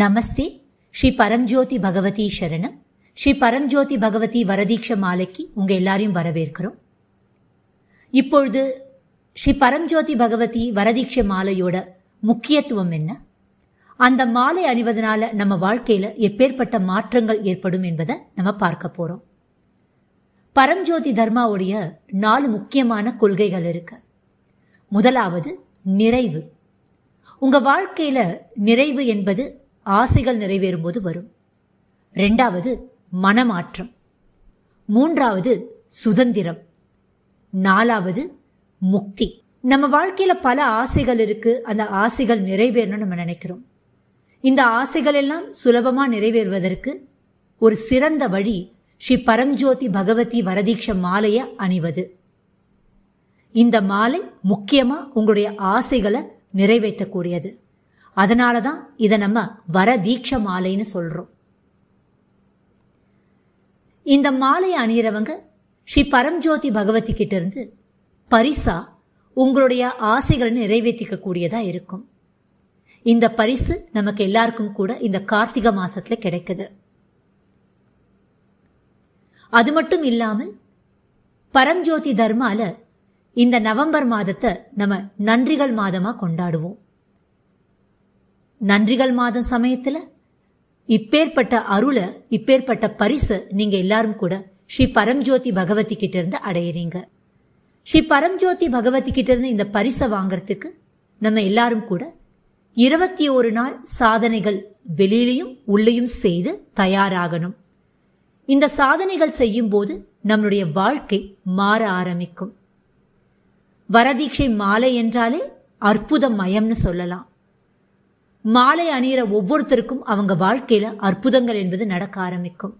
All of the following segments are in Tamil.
நமஸ்தே ஸ்ரீ பரம்ஜோதி பகவதி சரணம் ஸ்ரீ பரம்ஜோதி பகவதி வரதீட்ச மாலைக்கு உங்கள் எல்லாரையும் வரவேற்கிறோம் இப்பொழுது ஸ்ரீ பரம்ஜோதி பகவதி வரதீட்ச மாலையோட முக்கியத்துவம் என்ன அந்த மாலை அணிவதனால நம்ம வாழ்க்கையில் எப்பேற்பட்ட மாற்றங்கள் ஏற்படும் என்பதை நம்ம பார்க்க போகிறோம் பரம்ஜோதி தர்மாவுடைய நாலு முக்கியமான கொள்கைகள் இருக்கு முதலாவது நிறைவு உங்கள் வாழ்க்கையில் நிறைவு என்பது ஆசைகள் நிறைவேறும் போது வரும் ரெண்டாவது மனமாற்றம் மூன்றாவது சுதந்திரம் நாலாவது முக்தி நம்ம வாழ்க்கையில பல ஆசைகள் இருக்கு அந்த ஆசைகள் நிறைவேறணும்னு நம்ம நினைக்கிறோம் இந்த ஆசைகள் எல்லாம் சுலபமா நிறைவேறுவதற்கு ஒரு சிறந்த வழி ஸ்ரீ பரம்ஜோதி பகவதி வரதீட்ச மாலையை அணிவது இந்த மாலை முக்கியமா உங்களுடைய ஆசைகளை நிறைவேற்றக்கூடியது அதனால தான் இதை நம்ம வர தீட்ச மாலைன்னு சொல்கிறோம் இந்த மாலை அணியிறவங்க ஸ்ரீ பரம்ஜோதி பகவதி கிட்ட இருந்து பரிசா உங்களுடைய ஆசைகள் நிறைவேற்றிக்க கூடியதா இருக்கும் இந்த பரிசு நமக்கு எல்லாருக்கும் கூட இந்த கார்த்திகை மாசத்துல கிடைக்குது அது மட்டும் இல்லாமல் பரம்ஜோதி தர்மால இந்த நவம்பர் மாதத்தை நம்ம நன்றிகள் மாதமா கொண்டாடுவோம் நன்றிகள் மாதம் சமயத்தில் இப்பேற்பட்ட அருளை இப்பேற்பட்ட பரிசு நீங்க எல்லாரும் கூட ஸ்ரீ பரம்ஜோதி பகவதி கிட்ட இருந்து அடையிறீங்க ஸ்ரீ பரம்ஜோதி பகவதி கிட்ட இருந்து இந்த பரிசை வாங்கறதுக்கு நம்ம எல்லாரும் கூட இருபத்தி ஒரு நாள் சாதனைகள் வெளியிலையும் உள்ளேயும் செய்து தயாராகணும் இந்த சாதனைகள் செய்யும் போது நம்மளுடைய வாழ்க்கை மாற ஆரம்பிக்கும் வரதீட்சை மாலை என்றாலே அற்புதமயம்னு சொல்லலாம் மாலை அணியிற ஒவ்வொருத்தருக்கும் அவங்க வாழ்க்கையில அற்புதங்கள் என்பது நடக்க ஆரம்பிக்கும்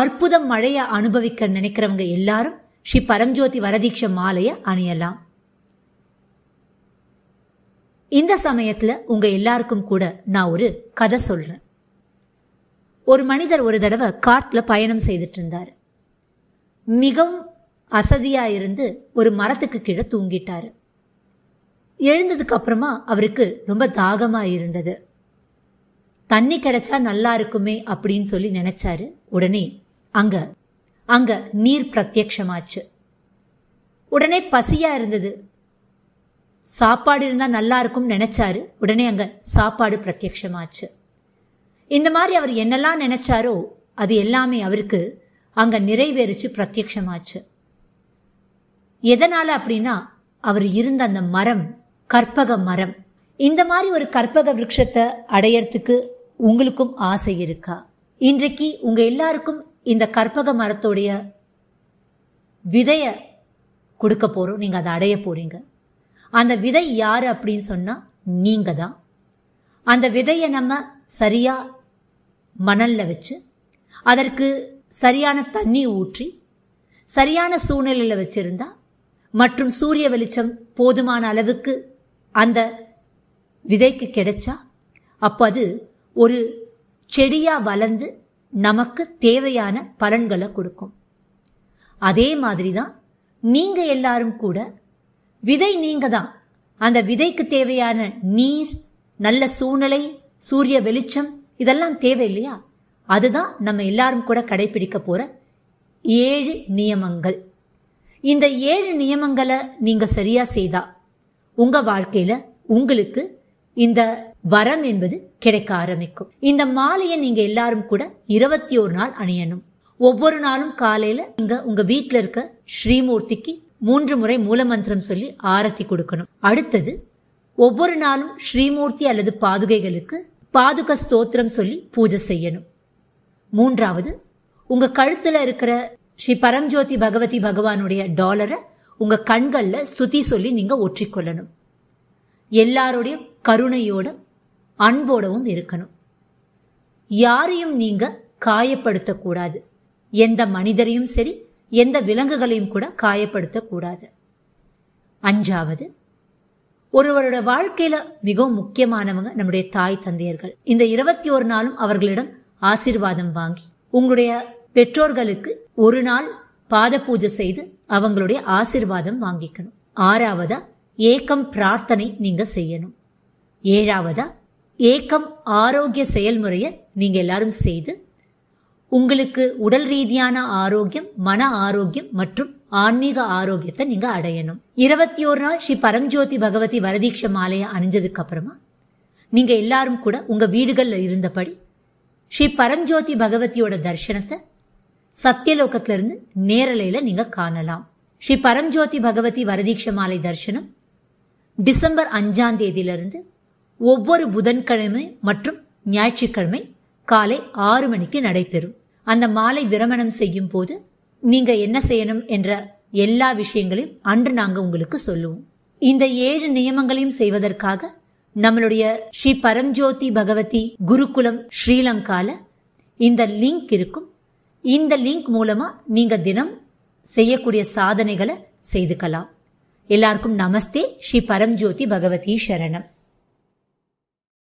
அற்புதம் மழையை அனுபவிக்க நினைக்கிறவங்க எல்லாரும் ஸ்ரீ பரம்ஜோதி வரதீட்ச மாலையை அணியலாம் இந்த சமயத்துல உங்க எல்லாருக்கும் கூட நான் ஒரு கதை சொல்றேன் ஒரு மனிதர் ஒரு தடவை காட்டுல பயணம் செய்துட்டு இருந்தார் மிகவும் அசதியா இருந்து ஒரு மரத்துக்கு கீழே தூங்கிட்டாரு எழுந்ததுக்கு அப்புறமா அவருக்கு ரொம்ப தாகமா இருந்தது தண்ணி கிடைச்சா நல்லா இருக்குமே அப்படின்னு சொல்லி நினைச்சாரு உடனே அங்க அங்க நீர் பிரத்யமாச்சு உடனே பசியா இருந்தது சாப்பாடு இருந்தா நல்லா இருக்கும் நினைச்சாரு உடனே அங்க சாப்பாடு பிரத்யமாச்சு இந்த மாதிரி அவர் என்னெல்லாம் நினைச்சாரோ அது எல்லாமே அவருக்கு அங்க நிறைவேறிச்சு பிரத்யமாச்சு எதனால அப்படின்னா அவர் இருந்த அந்த மரம் கற்பக மரம் இந்த மாதிரி ஒரு கற்பக விரக்ஷத்தை அடையறதுக்கு உங்களுக்கும் ஆசை இருக்கா இன்றைக்கு உங்க எல்லாருக்கும் இந்த கற்பக மரத்துடைய விதைய கொடுக்க போறோம் நீங்க அதை அடைய போறீங்க அந்த விதை யாரு அப்படின்னு சொன்னா நீங்க தான் அந்த விதையை நம்ம சரியா மணல்ல வச்சு அதற்கு சரியான தண்ணி ஊற்றி சரியான சூழ்நிலையில் வச்சிருந்தா மற்றும் சூரிய வெளிச்சம் போதுமான அளவுக்கு அந்த விதைக்கு கிடைச்சா அப்போ அது ஒரு செடியாக வளர்ந்து நமக்கு தேவையான பலன்களை கொடுக்கும் அதே மாதிரி தான் நீங்கள் எல்லாரும் கூட விதை நீங்கள் தான் அந்த விதைக்கு தேவையான நீர் நல்ல சூழ்நிலை சூரிய வெளிச்சம் இதெல்லாம் தேவை இல்லையா அதுதான் நம்ம எல்லாரும் கூட கடைபிடிக்க போகிற ஏழு நியமங்கள் இந்த ஏழு நியமங்களை நீங்கள் சரியாக செய்தால் உங்க வாழ்க்கையில உங்களுக்கு இந்த வரம் என்பது கிடைக்க ஆரம்பிக்கும் இந்த மாலையை நீங்க எல்லாரும் கூட இருபத்தி ஒரு நாள் அணியணும் ஒவ்வொரு நாளும் காலையில நீங்க உங்க வீட்டுல இருக்க ஸ்ரீமூர்த்திக்கு மூன்று முறை மூலமந்திரம் சொல்லி ஆரத்தி கொடுக்கணும் அடுத்தது ஒவ்வொரு நாளும் ஸ்ரீமூர்த்தி அல்லது பாதுகைகளுக்கு பாதுக ஸ்தோத்திரம் சொல்லி பூஜை செய்யணும் மூன்றாவது உங்க கழுத்துல இருக்கிற ஸ்ரீ பரம்ஜோதி பகவதி பகவானுடைய டாலரை உங்க கண்கள்ல சுத்தி சொல்லி நீங்க ஒற்றிக்கொள்ளணும் எல்லாருடைய கருணையோட அன்போடவும் இருக்கணும் யாரையும் நீங்க காயப்படுத்தக்கூடாது எந்த மனிதரையும் சரி எந்த விலங்குகளையும் கூட காயப்படுத்தக்கூடாது அஞ்சாவது ஒருவரோட வாழ்க்கையில மிகவும் முக்கியமானவங்க நம்முடைய தாய் தந்தையர்கள் இந்த இருபத்தி ஒரு நாளும் அவர்களிடம் ஆசிர்வாதம் வாங்கி உங்களுடைய பெற்றோர்களுக்கு ஒரு நாள் பாத பூஜை செய்து அவங்களுடைய ஆசிர்வாதம் வாங்கிக்கணும் ஆறாவதா ஏக்கம் பிரார்த்தனை நீங்க செய்யணும் ஏழாவதா ஏக்கம் ஆரோக்கிய செயல்முறையை நீங்க எல்லாரும் செய்து உங்களுக்கு உடல் ரீதியான ஆரோக்கியம் மன ஆரோக்கியம் மற்றும் ஆன்மீக ஆரோக்கியத்தை நீங்க அடையணும் இருபத்தி ஒரு நாள் ஸ்ரீ பரம்ஜோதி பகவதி வரதீட்ச மாலையை அணிஞ்சதுக்கு அப்புறமா நீங்க எல்லாரும் கூட உங்க வீடுகள்ல இருந்தபடி ஸ்ரீ பரம்ஜோதி பகவதியோட தர்ஷனத்தை சத்தியலோகத்திலிருந்து நேரலையில் நீங்கள் காணலாம் ஸ்ரீ பரம்ஜோதி பகவதி வரதீட்ச மாலை தர்சனம் டிசம்பர் அஞ்சாம் தேதியிலிருந்து ஒவ்வொரு புதன்கிழமை மற்றும் ஞாயிற்றுக்கிழமை காலை ஆறு மணிக்கு நடைபெறும் அந்த மாலை விரமணம் செய்யும் போது நீங்க என்ன செய்யணும் என்ற எல்லா விஷயங்களையும் அன்று நாங்க உங்களுக்கு சொல்லுவோம் இந்த ஏழு நியமங்களையும் செய்வதற்காக நம்மளுடைய ஸ்ரீ பரம்ஜோதி பகவதி குருகுலம் ஸ்ரீலங்கால இந்த லிங்க் இருக்கும் இந்த லிங்க் மூலமா நீங்க தினம் செய்யக்கூடிய சாதனைகளை செய்துக்கலாம் எல்லாருக்கும் நமஸ்தே ஸ்ரீ பரம்ஜோதி பகவதி சரணம்